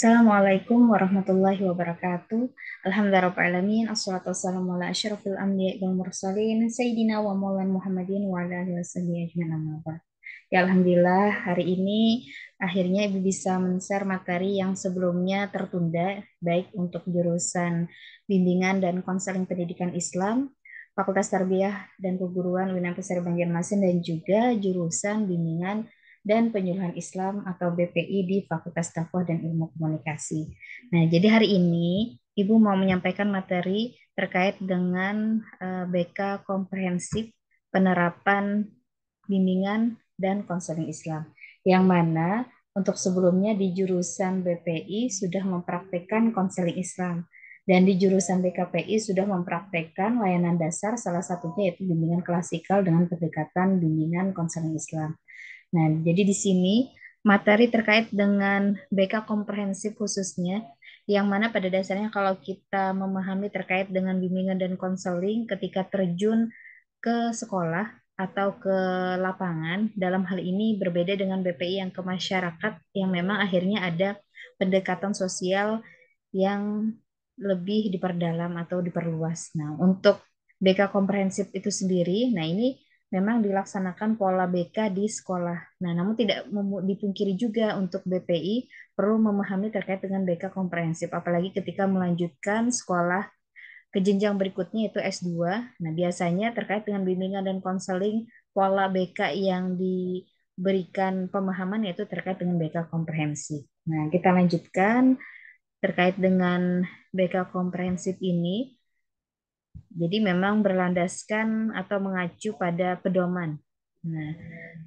Assalamualaikum warahmatullahi wabarakatuh. Alhamdulillahirrahmanirrahim. Assalatu wassalamu ala asyrafil anbiya wal mursalin. Sayyidina wa maulan Muhammadin wa ala alihi wa Ya Alhamdulillah hari ini akhirnya Ibu bisa men-share materi yang sebelumnya tertunda baik untuk jurusan bimbingan dan konseling pendidikan Islam Fakultas Tarbiyah dan Perguruan Universitas Banjarmasin dan juga jurusan bimbingan dan Penyuluhan Islam atau BPI di Fakultas Dakwah dan Ilmu Komunikasi. Nah, jadi hari ini Ibu mau menyampaikan materi terkait dengan eh, BK komprehensif penerapan bimbingan dan konseling Islam, yang mana untuk sebelumnya di jurusan BPI sudah mempraktekkan konseling Islam dan di jurusan BKPI sudah mempraktekkan layanan dasar salah satunya yaitu bimbingan klasikal dengan pendekatan bimbingan konseling Islam. Nah, jadi di sini materi terkait dengan BK komprehensif khususnya yang mana pada dasarnya kalau kita memahami terkait dengan bimbingan dan konseling ketika terjun ke sekolah atau ke lapangan dalam hal ini berbeda dengan BPI yang ke masyarakat yang memang akhirnya ada pendekatan sosial yang lebih diperdalam atau diperluas. Nah, untuk BK komprehensif itu sendiri, nah ini memang dilaksanakan pola BK di sekolah. Nah, namun tidak dipungkiri juga untuk BPI perlu memahami terkait dengan BK komprehensif, apalagi ketika melanjutkan sekolah ke jenjang berikutnya yaitu S2. Nah, biasanya terkait dengan bimbingan dan konseling pola BK yang diberikan pemahaman yaitu terkait dengan BK komprehensif. Nah, kita lanjutkan terkait dengan BK komprehensif ini jadi memang berlandaskan atau mengacu pada pedoman. Nah,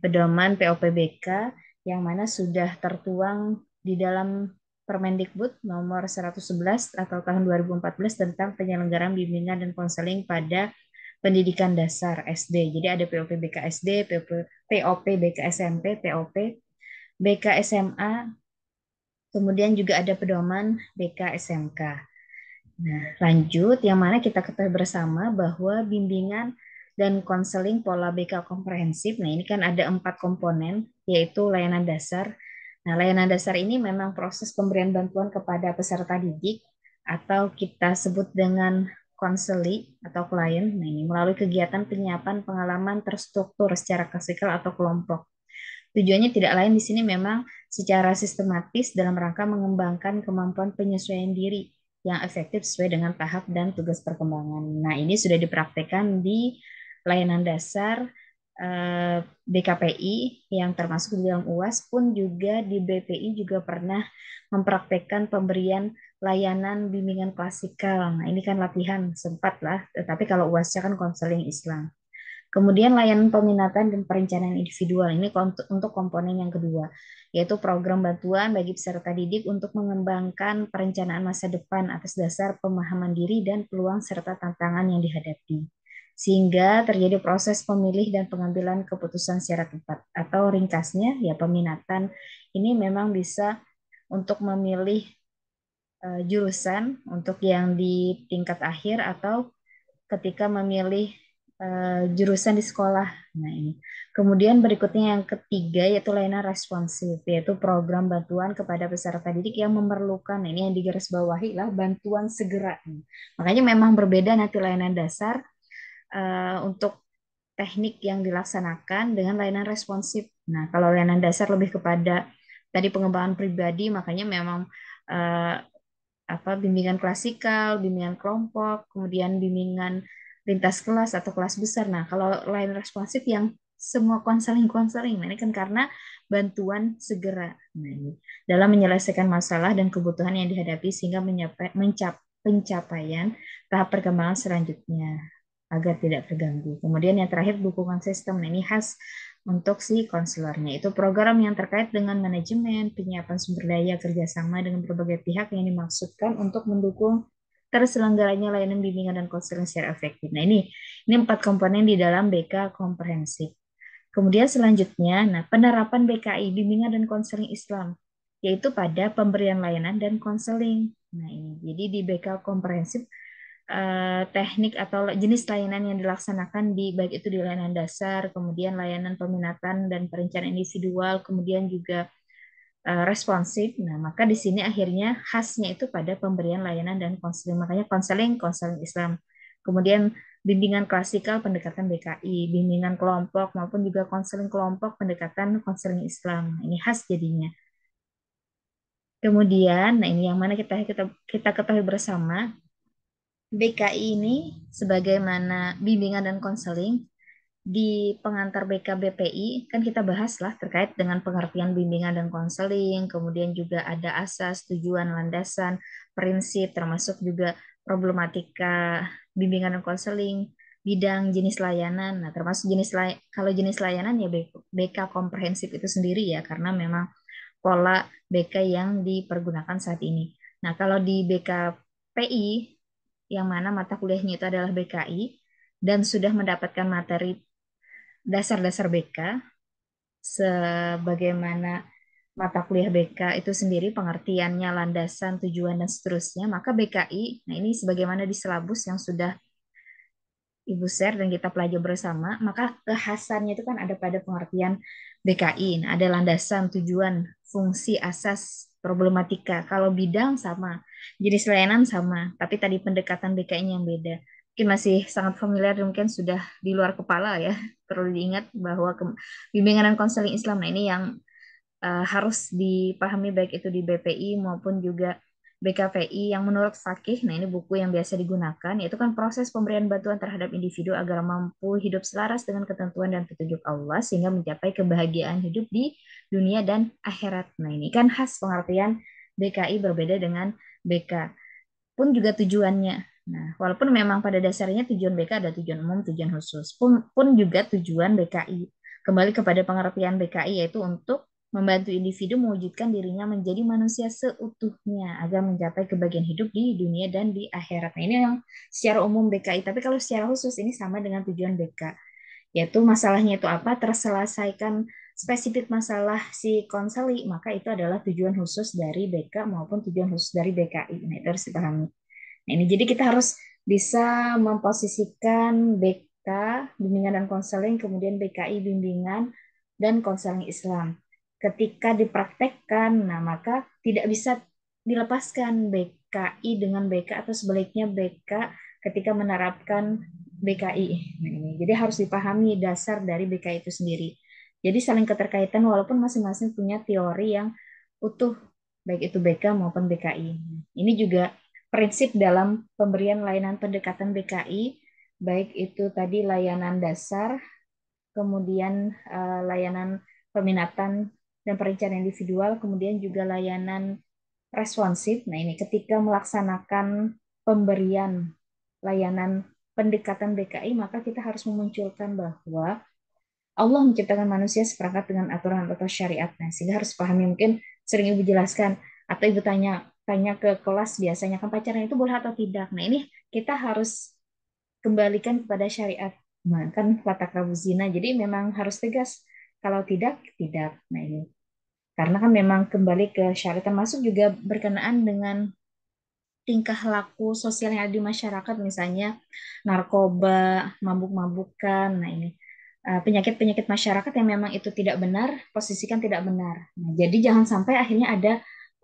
pedoman POPBK yang mana sudah tertuang di dalam Permendikbud nomor 111 atau tahun 2014 tentang penyelenggaraan bimbingan dan konseling pada pendidikan dasar SD. Jadi ada POP BK SD, POP, POP BK SMP, POP BK SMA, kemudian juga ada pedoman BK SMK. Nah, lanjut yang mana kita ketahui bersama bahwa bimbingan dan konseling pola BK komprehensif. Nah, ini kan ada empat komponen, yaitu layanan dasar. Nah, layanan dasar ini memang proses pemberian bantuan kepada peserta didik atau kita sebut dengan konseli atau klien. Nah, ini melalui kegiatan penyiapan pengalaman terstruktur secara klasikal atau kelompok. Tujuannya tidak lain di sini memang secara sistematis dalam rangka mengembangkan kemampuan penyesuaian diri yang efektif sesuai dengan tahap dan tugas perkembangan. Nah, ini sudah dipraktekkan di layanan dasar eh, BKPI yang termasuk di dalam UAS pun juga di BPI juga pernah mempraktekkan pemberian layanan bimbingan klasikal. Nah, ini kan latihan sempat lah, tetapi kalau UASnya kan konseling Islam. Kemudian layanan peminatan dan perencanaan individual ini untuk komponen yang kedua, yaitu program bantuan bagi peserta didik untuk mengembangkan perencanaan masa depan atas dasar pemahaman diri dan peluang serta tantangan yang dihadapi. Sehingga terjadi proses pemilih dan pengambilan keputusan secara tepat atau ringkasnya ya peminatan ini memang bisa untuk memilih eh, jurusan untuk yang di tingkat akhir atau ketika memilih Eh, jurusan di sekolah. Nah, ini. Kemudian berikutnya yang ketiga yaitu layanan responsif, yaitu program bantuan kepada peserta didik yang memerlukan. Nah, Ini yang digarisbawahi lah bantuan segera. Makanya memang berbeda nanti layanan dasar uh, untuk teknik yang dilaksanakan dengan layanan responsif. Nah, kalau layanan dasar lebih kepada tadi pengembangan pribadi, makanya memang uh, apa bimbingan klasikal, bimbingan kelompok, kemudian bimbingan lintas kelas atau kelas besar. Nah, kalau lain responsif yang semua konseling-konseling. Nah, ini kan karena bantuan segera. Nah, ini dalam menyelesaikan masalah dan kebutuhan yang dihadapi sehingga menyapa, mencap, pencapaian tahap perkembangan selanjutnya agar tidak terganggu. Kemudian yang terakhir dukungan sistem. Nah, ini khas untuk si konselornya. Itu program yang terkait dengan manajemen, penyiapan sumber daya kerjasama dengan berbagai pihak yang dimaksudkan untuk mendukung terselenggaranya layanan bimbingan dan konseling secara efektif. Nah, ini ini empat komponen di dalam BK komprehensif. Kemudian selanjutnya, nah penerapan BKI bimbingan dan konseling Islam yaitu pada pemberian layanan dan konseling. Nah, ini jadi di BK komprehensif eh, teknik atau jenis layanan yang dilaksanakan di baik itu di layanan dasar, kemudian layanan peminatan dan perencanaan individual, kemudian juga Eh, responsif. Nah, maka di sini akhirnya khasnya itu pada pemberian layanan dan konseling. Makanya konseling, konseling Islam. Kemudian bimbingan klasikal pendekatan BKI, bimbingan kelompok maupun juga konseling kelompok pendekatan konseling Islam. Ini khas jadinya. Kemudian, nah ini yang mana kita kita, kita ketahui bersama, BKI ini sebagaimana bimbingan dan konseling di pengantar BKBPI kan kita bahas lah terkait dengan pengertian bimbingan dan konseling, kemudian juga ada asas, tujuan, landasan, prinsip, termasuk juga problematika bimbingan dan konseling, bidang jenis layanan. Nah, termasuk jenis lay kalau jenis layanan ya BK komprehensif itu sendiri ya karena memang pola BK yang dipergunakan saat ini. Nah, kalau di BKPI yang mana mata kuliahnya itu adalah BKI dan sudah mendapatkan materi dasar-dasar BK sebagaimana mata kuliah BK itu sendiri pengertiannya, landasan, tujuan dan seterusnya, maka BKI nah ini sebagaimana di selabus yang sudah Ibu share dan kita pelajari bersama, maka kehasannya itu kan ada pada pengertian BKI. Nah, ada landasan, tujuan, fungsi, asas, problematika. Kalau bidang sama, jenis layanan sama, tapi tadi pendekatan BKI yang beda mungkin masih sangat familiar mungkin sudah di luar kepala ya perlu diingat bahwa bimbingan dan konseling Islam nah ini yang uh, harus dipahami baik itu di BPI maupun juga BKPI yang menurut Fakih, nah ini buku yang biasa digunakan, yaitu kan proses pemberian bantuan terhadap individu agar mampu hidup selaras dengan ketentuan dan petunjuk Allah sehingga mencapai kebahagiaan hidup di dunia dan akhirat. Nah ini kan khas pengertian BKI berbeda dengan BK. Pun juga tujuannya Nah, walaupun memang pada dasarnya tujuan BK ada tujuan umum, tujuan khusus, pun, pun juga tujuan BKI. Kembali kepada pengertian BKI yaitu untuk membantu individu mewujudkan dirinya menjadi manusia seutuhnya agar mencapai kebahagiaan hidup di dunia dan di akhirat. Nah, ini yang secara umum BKI, tapi kalau secara khusus ini sama dengan tujuan BK, yaitu masalahnya itu apa, terselesaikan spesifik masalah si konseli, maka itu adalah tujuan khusus dari BK maupun tujuan khusus dari BKI. Nah, itu harus dipahami ini jadi kita harus bisa memposisikan BK bimbingan dan konseling kemudian BKI bimbingan dan konseling Islam. Ketika dipraktekkan, nah maka tidak bisa dilepaskan BKI dengan BK atau sebaliknya BK ketika menerapkan BKI. ini jadi harus dipahami dasar dari BKI itu sendiri. Jadi saling keterkaitan walaupun masing-masing punya teori yang utuh baik itu BK maupun BKI. Ini juga prinsip dalam pemberian layanan pendekatan BKI, baik itu tadi layanan dasar, kemudian eh, layanan peminatan dan perencanaan individual, kemudian juga layanan responsif. Nah, ini ketika melaksanakan pemberian layanan pendekatan BKI, maka kita harus memunculkan bahwa Allah menciptakan manusia seperangkat dengan aturan atau syariatnya. Sehingga harus pahami, mungkin sering Ibu jelaskan, atau Ibu tanya, tanya ke kelas biasanya kan pacaran itu boleh atau tidak. Nah ini kita harus kembalikan kepada syariat. Nah, kan latak rabu zina. Jadi memang harus tegas. Kalau tidak, tidak. Nah ini. Karena kan memang kembali ke syariat termasuk juga berkenaan dengan tingkah laku sosial yang ada di masyarakat misalnya narkoba, mabuk-mabukan. Nah ini eh, penyakit-penyakit masyarakat yang memang itu tidak benar, posisikan tidak benar. Nah, jadi jangan sampai akhirnya ada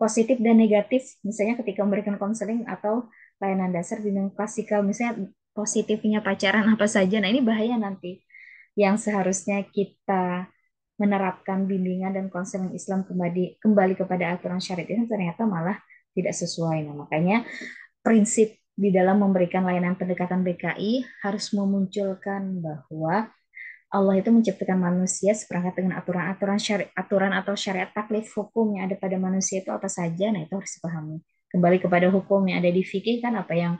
positif dan negatif misalnya ketika memberikan konseling atau layanan dasar bimbingan klasikal misalnya positifnya pacaran apa saja nah ini bahaya nanti yang seharusnya kita menerapkan bimbingan dan konseling Islam kembali kembali kepada aturan syariat itu ternyata malah tidak sesuai nah makanya prinsip di dalam memberikan layanan pendekatan BKI harus memunculkan bahwa Allah itu menciptakan manusia seperangkat dengan aturan-aturan syariat aturan atau syariat taklif hukum yang ada pada manusia itu apa saja nah itu harus dipahami kembali kepada hukum yang ada di fikih kan apa yang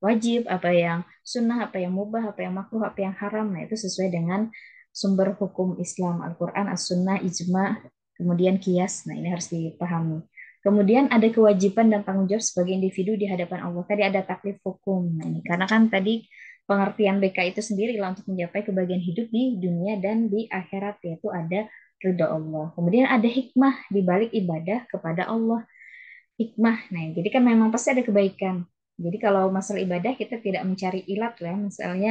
wajib apa yang sunnah apa yang mubah apa yang makruh apa yang haram nah itu sesuai dengan sumber hukum Islam Al-Quran As-Sunnah ijma kemudian kias nah ini harus dipahami kemudian ada kewajiban dan tanggung jawab sebagai individu di hadapan Allah tadi ada taklif hukum nah ini karena kan tadi pengertian BK itu sendiri lah untuk mencapai kebahagiaan hidup di dunia dan di akhirat yaitu ada ridha Allah. Kemudian ada hikmah di balik ibadah kepada Allah. Hikmah. Nah, jadi kan memang pasti ada kebaikan. Jadi kalau masalah ibadah kita tidak mencari ilat lah, misalnya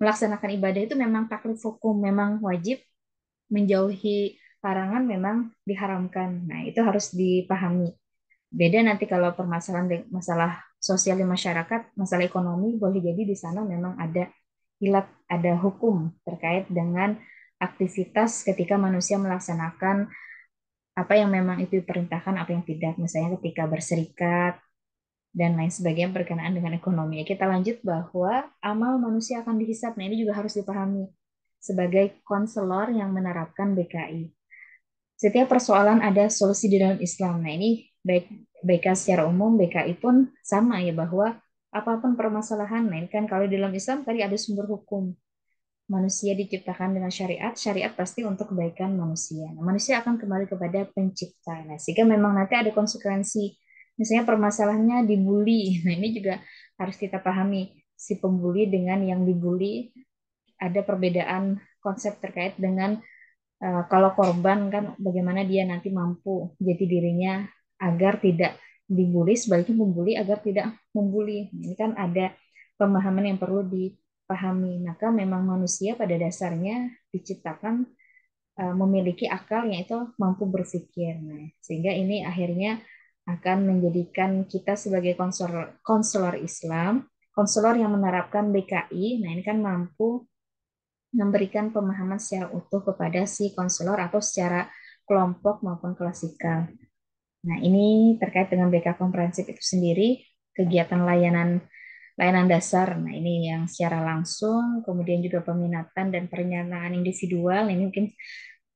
melaksanakan ibadah itu memang taklif hukum, memang wajib menjauhi larangan memang diharamkan. Nah, itu harus dipahami. Beda nanti kalau permasalahan masalah sosial di masyarakat, masalah ekonomi, boleh jadi di sana memang ada hilat, ada hukum terkait dengan aktivitas ketika manusia melaksanakan apa yang memang itu diperintahkan, apa yang tidak. Misalnya ketika berserikat, dan lain sebagainya berkenaan dengan ekonomi. Ya, kita lanjut bahwa amal manusia akan dihisap. Nah, ini juga harus dipahami sebagai konselor yang menerapkan BKI. Setiap persoalan ada solusi di dalam Islam. Nah, ini baik BK secara umum, BKI pun sama ya bahwa apapun permasalahan, nah kan kalau dalam Islam tadi ada sumber hukum. Manusia diciptakan dengan syariat, syariat pasti untuk kebaikan manusia. Nah, manusia akan kembali kepada pencipta. Nah, sehingga memang nanti ada konsekuensi. Misalnya permasalahannya dibully. Nah, ini juga harus kita pahami si pembuli dengan yang dibully ada perbedaan konsep terkait dengan uh, kalau korban kan bagaimana dia nanti mampu jadi dirinya agar tidak dibully sebaliknya membuli agar tidak membuli ini kan ada pemahaman yang perlu dipahami maka memang manusia pada dasarnya diciptakan e, memiliki akal yaitu mampu berpikir nah, sehingga ini akhirnya akan menjadikan kita sebagai konselor konselor Islam konselor yang menerapkan BKI nah ini kan mampu memberikan pemahaman secara utuh kepada si konselor atau secara kelompok maupun klasikal Nah, ini terkait dengan BK komprehensif itu sendiri, kegiatan layanan layanan dasar. Nah, ini yang secara langsung, kemudian juga peminatan dan pernyataan individual. Ini mungkin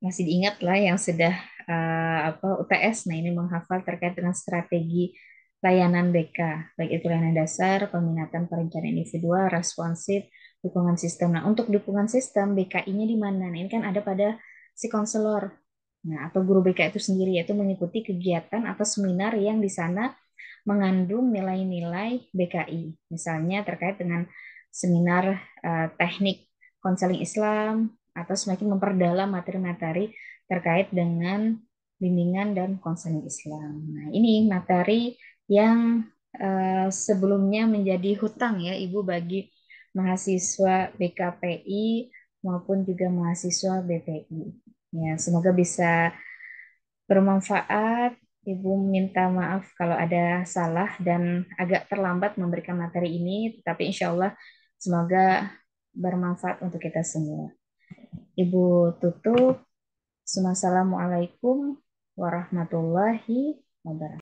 masih diingat lah yang sudah uh, apa UTS. Nah, ini menghafal terkait dengan strategi layanan BK, baik itu layanan dasar, peminatan perencanaan individual, responsif, dukungan sistem. Nah, untuk dukungan sistem BKI-nya di mana? Nah, ini kan ada pada si konselor. Nah, atau guru BK itu sendiri yaitu mengikuti kegiatan atau seminar yang di sana mengandung nilai-nilai BKI. Misalnya terkait dengan seminar eh, teknik konseling Islam atau semakin memperdalam materi-materi terkait dengan bimbingan dan konseling Islam. Nah, ini materi yang eh, sebelumnya menjadi hutang ya Ibu bagi mahasiswa BKPI maupun juga mahasiswa BPI. Ya, semoga bisa bermanfaat. Ibu minta maaf kalau ada salah dan agak terlambat memberikan materi ini, tetapi insya Allah semoga bermanfaat untuk kita semua. Ibu tutup. Assalamualaikum warahmatullahi wabarakatuh.